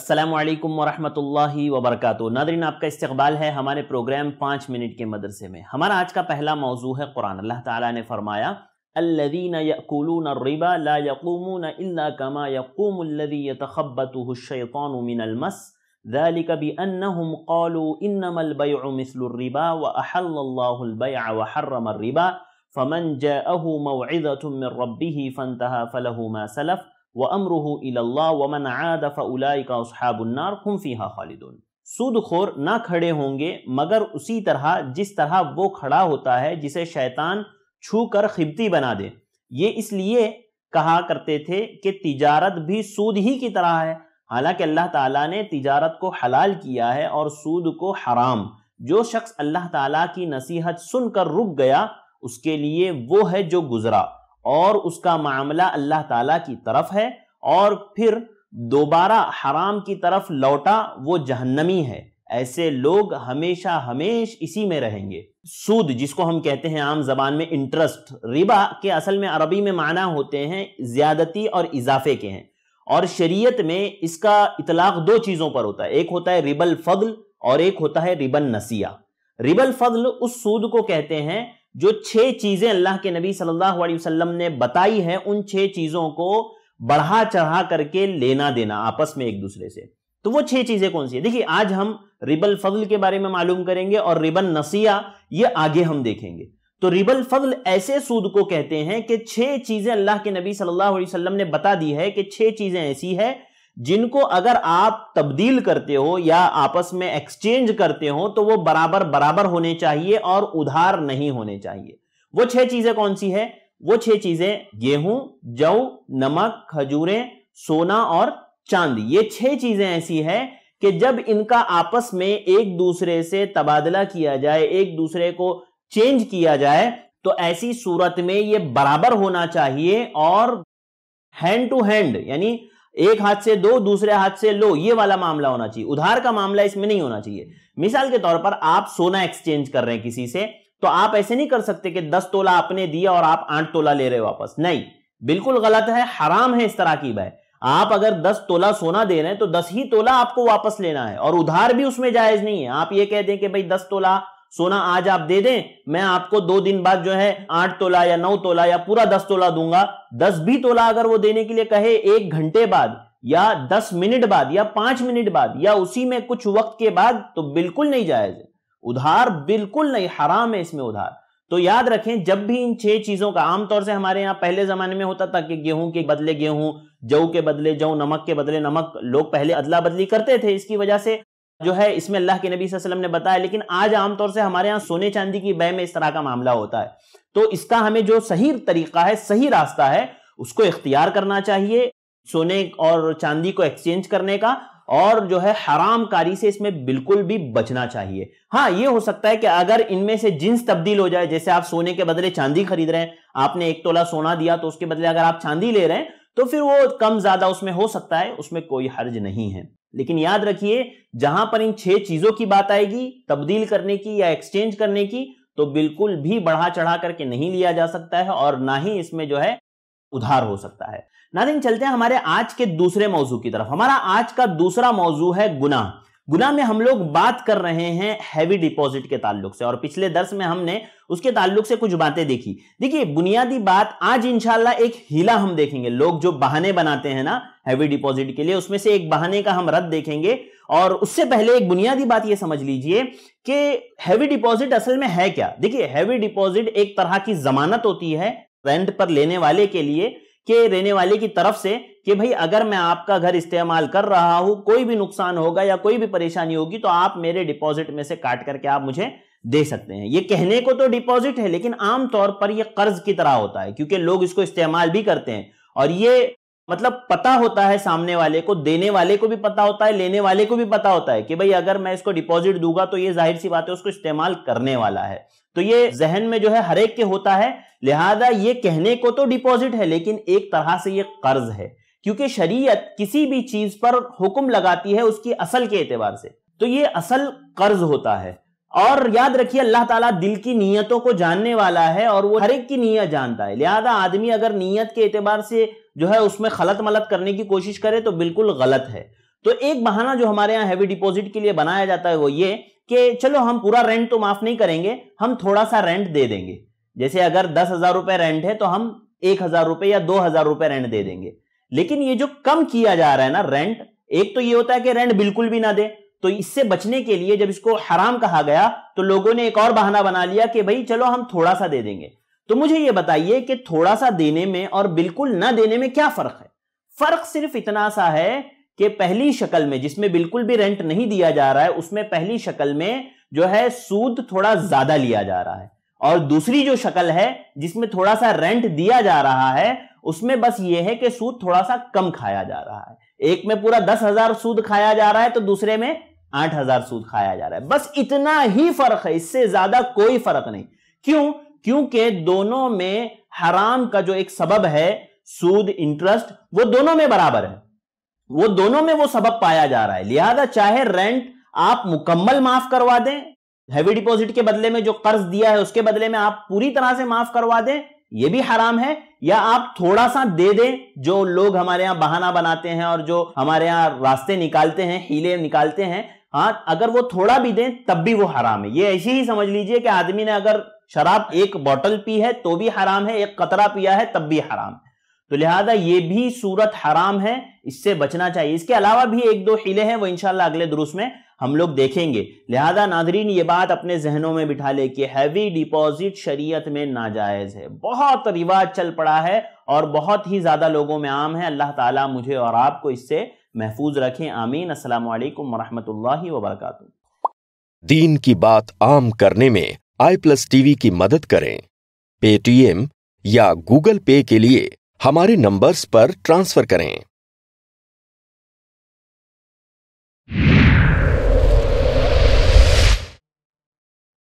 असलम वरहमतुल्लाहि वबरकू नादरीन आपका इस्तकबाल है हमारे प्रोग्राम पाँच मिनट के मदरसे में हमारा आज का पहला मौजू है कुरान अल्लाह ताला ने फरमाया अल्लदीन यकूलून रिबा ला यकूमून इल्ला कमा यकूम अल्लदी ذلك بأنهم قالوا إنما البيع مثل الربا وأحل الله البيع وحرم الربا فمن جاءه موعظة من ربه فانتهى فله ما سلف व अमरुह वमन आद फ़लाई का सूदखोर ना खड़े होंगे मगर उसी तरह जिस तरह वो खड़ा होता है जिसे शैतान छू कर खिबती बना दे ये इसलिए कहा करते थे कि तिजारत भी सूद ही की तरह है हालांकि अल्लाह ताला ने तिजारत को हलाल किया है और सूद को हराम जो शख्स अल्लाह ताला की नसीहत सुनकर रुक गया उसके लिए वो है जो गुजरा और उसका मामला अल्लाह ताला की तरफ है और फिर दोबारा हराम की तरफ लौटा वो जहन्नमी है ऐसे लोग हमेशा हमेश इसी में रहेंगे सूद जिसको हम कहते हैं आम जबान में इंटरेस्ट रिबा के असल में अरबी में माना होते हैं ज्यादती और इजाफे के हैं और शरीयत में इसका इतलाक दो चीज़ों पर होता है एक होता है रिबल फ़गल और एक होता है रिबल नसिया रिबल फ़गल उस सूद को कहते हैं जो छह चीजें अल्लाह के नबी सल्लल्लाहु अलैहि वसल्लम ने बताई हैं उन छह चीजों को बढ़ा चढ़ा करके लेना देना आपस में एक दूसरे से तो वो छह चीजें कौन सी है देखिए आज हम रिबल फजल के बारे में मालूम करेंगे और रिबन नसिया ये आगे हम देखेंगे तो रिबल फजल ऐसे सूद को कहते हैं कि छह चीजें अल्लाह के नबी सल्लल्लाहु अलैहि वसल्लम ने बता दी है कि छह चीजें ऐसी है जिनको अगर आप तब्दील करते हो या आपस में एक्सचेंज करते हो तो वो बराबर बराबर होने चाहिए और उधार नहीं होने चाहिए वो छह चीजें कौन सी है वो छह चीजें गेहूं जौ नमक खजूरें सोना और चांद ये छह चीजें ऐसी है कि जब इनका आपस में एक दूसरे से तबादला किया जाए एक दूसरे को चेंज किया जाए तो ऐसी सूरत में ये बराबर होना चाहिए और हैंड टू हैंड यानी एक हाथ से दो दूसरे हाथ से लो ये वाला मामला होना चाहिए उधार का मामला इसमें नहीं होना चाहिए मिसाल के तौर पर आप सोना एक्सचेंज कर रहे हैं किसी से तो आप ऐसे नहीं कर सकते कि दस तोला आपने दिया और आप आठ तोला ले रहे हो वापस नहीं बिल्कुल गलत है हराम है इस तरह की बाय आप अगर दस तोला सोना दे रहे हैं तो दस ही तोला आपको वापस लेना है और उधार भी उसमें जायज नहीं है आप ये कह दें कि भाई दस तोला सोना आज आप दे दें मैं आपको दो दिन बाद जो है आठ तोला या नौ तोला या पूरा दस तोला दूंगा दस भी तोला अगर वो देने के लिए कहे एक घंटे बाद या दस मिनट बाद या पांच मिनट बाद या उसी में कुछ वक्त के बाद तो बिल्कुल नहीं जायज है उधार बिल्कुल नहीं हराम है इसमें उधार तो याद रखें जब भी इन छह चीजों का आमतौर से हमारे यहाँ पहले जमाने में होता था कि गेहूं के बदले गेहूं जऊ के बदले जऊ नमक के बदले नमक लोग पहले अदला बदली करते थे इसकी वजह से जो है इसमें अल्लाह के नबी वसल्लम ने बताया लेकिन आज आमतौर से हमारे यहाँ सोने चांदी की बह में इस तरह का मामला होता है तो इसका हमें जो सही तरीका है सही रास्ता है उसको इख्तियार करना चाहिए सोने और चांदी को एक्सचेंज करने का और जो है हराम कारी से इसमें बिल्कुल भी बचना चाहिए हाँ ये हो सकता है कि अगर इनमें से जिन्स तब्दील हो जाए जैसे आप सोने के बदले चांदी खरीद रहे हैं आपने एक तोला सोना दिया तो उसके बदले अगर आप चांदी ले रहे हैं तो फिर वो कम ज्यादा उसमें हो सकता है उसमें कोई हर्ज नहीं है लेकिन याद रखिए जहां पर इन छह चीजों की बात आएगी तब्दील करने की या एक्सचेंज करने की तो बिल्कुल भी बढ़ा चढ़ा करके नहीं लिया जा सकता है और ना ही इसमें जो है उधार हो सकता है नादिन चलते हैं हमारे आज के दूसरे मौजू की तरफ हमारा आज का दूसरा मौजू है गुनाह गुना में हम लोग बात कर रहे हैं हैवी डिपॉजिट के ताल्लुक से और पिछले दर्श में हमने उसके ताल्लुक से कुछ बातें देखी देखिए बुनियादी बात आज इंशाला एक हीला हम देखेंगे लोग जो बहाने बनाते हैं ना हैवी डिपॉजिट के लिए उसमें से एक बहाने का हम रद्द देखेंगे और उससे पहले एक बुनियादी बात यह समझ लीजिए कि हैवी डिपॉजिट असल में है क्या देखिए हैवी डिपॉजिट एक तरह की जमानत होती है रेंट पर लेने वाले के लिए के रहने वाले की तरफ से कि भाई अगर मैं आपका घर इस्तेमाल कर रहा हूं कोई भी नुकसान होगा या कोई भी परेशानी होगी तो आप मेरे डिपॉजिट में से काट करके आप मुझे दे सकते हैं ये कहने को तो डिपॉजिट है लेकिन आमतौर पर यह कर्ज की तरह होता है क्योंकि लोग इसको इस्तेमाल भी करते हैं और ये मतलब पता होता है सामने वाले को देने वाले को भी पता होता है लेने वाले को भी पता होता है कि भाई अगर मैं इसको डिपॉजिट दूंगा तो ये जाहिर सी बात है उसको इस्तेमाल करने वाला है तो ये जहन में जो है हर एक के होता है लिहाजा ये कहने को तो डिपॉजिट है लेकिन एक तरह से ये कर्ज है क्योंकि शरीयत किसी भी चीज पर हुक्म लगाती है उसकी असल के एतबार से तो ये असल कर्ज होता है और याद रखिए अल्लाह ताला दिल की नीयतों को जानने वाला है और वो हर एक की नीयत जानता है लिहाजा आदमी अगर नीयत के एतबार से जो है उसमें खलत मलत करने की कोशिश करे तो बिल्कुल गलत है तो एक बहाना जो हमारे यहाँ हैवी डिपॉजिट के लिए बनाया जाता है वो ये कि चलो हम पूरा रेंट तो माफ नहीं करेंगे हम थोड़ा सा रेंट दे देंगे जैसे अगर दस हजार रुपए रेंट है तो हम एक हजार रुपए या दो हजार रुपए रेंट दे देंगे लेकिन ये जो कम किया जा रहा है ना रेंट एक तो ये होता है कि रेंट बिल्कुल भी ना दे तो इससे बचने के लिए जब इसको हराम कहा गया तो लोगों ने एक और बहाना बना लिया कि भाई चलो हम थोड़ा सा दे देंगे तो मुझे ये बताइए कि थोड़ा सा देने में और बिल्कुल ना देने में क्या फर्क है फर्क सिर्फ इतना सा है कि पहली शक्ल में जिसमें बिल्कुल भी रेंट नहीं दिया जा रहा है उसमें पहली शक्ल में जो है सूद थोड़ा ज्यादा लिया जा रहा है और दूसरी जो शक्ल है जिसमें थोड़ा सा रेंट दिया जा रहा है उसमें बस ये है कि सूद थोड़ा सा कम खाया जा रहा है एक में पूरा दस हजार सूद खाया जा रहा है तो दूसरे में आठ हजार सूद खाया जा रहा है बस इतना ही फर्क है इससे ज्यादा कोई फर्क नहीं क्यों क्योंकि दोनों में हराम का जो एक सबब है सूद इंटरेस्ट वो दोनों में बराबर है वो दोनों में वो सबब पाया जा रहा है लिहाजा चाहे रेंट आप मुकम्मल माफ करवा दें हैवी डिपॉजिट के बदले में जो कर्ज दिया है उसके बदले में आप पूरी तरह से माफ करवा दें ये भी हराम है या आप थोड़ा सा दे दें जो लोग हमारे यहाँ बहाना बनाते हैं और जो हमारे यहाँ रास्ते निकालते हैं हीले निकालते हैं हाँ अगर वो थोड़ा भी दें तब भी वो हराम है ये ऐसे ही समझ लीजिए कि आदमी ने अगर शराब एक बोतल पी है तो भी हराम है एक कतरा पिया है तब भी हराम है तो लिहाजा ये भी सूरत हराम है इससे बचना चाहिए इसके अलावा भी एक दो हिले हैं वो इनशाला अगले दुरुस्त में हम लोग देखेंगे लिहाजा नादरीन ये बात अपने जहनों में बिठा ले कि हैवी डिपॉजिट शरीयत में नाजायज़ है बहुत रिवाज चल पड़ा है और बहुत ही ज़्यादा लोगों में आम है अल्लाह ताला मुझे और आपको इससे महफूज रखें आमीन अस्सलाम वालेकुम रहमतुल्लाहि व बरकातहू दीन की बात आम करने में आई प्लस टीवी की मदद करें पेटीएम या गूगल पे के लिए हमारे नंबर्स पर ट्रांसफर करें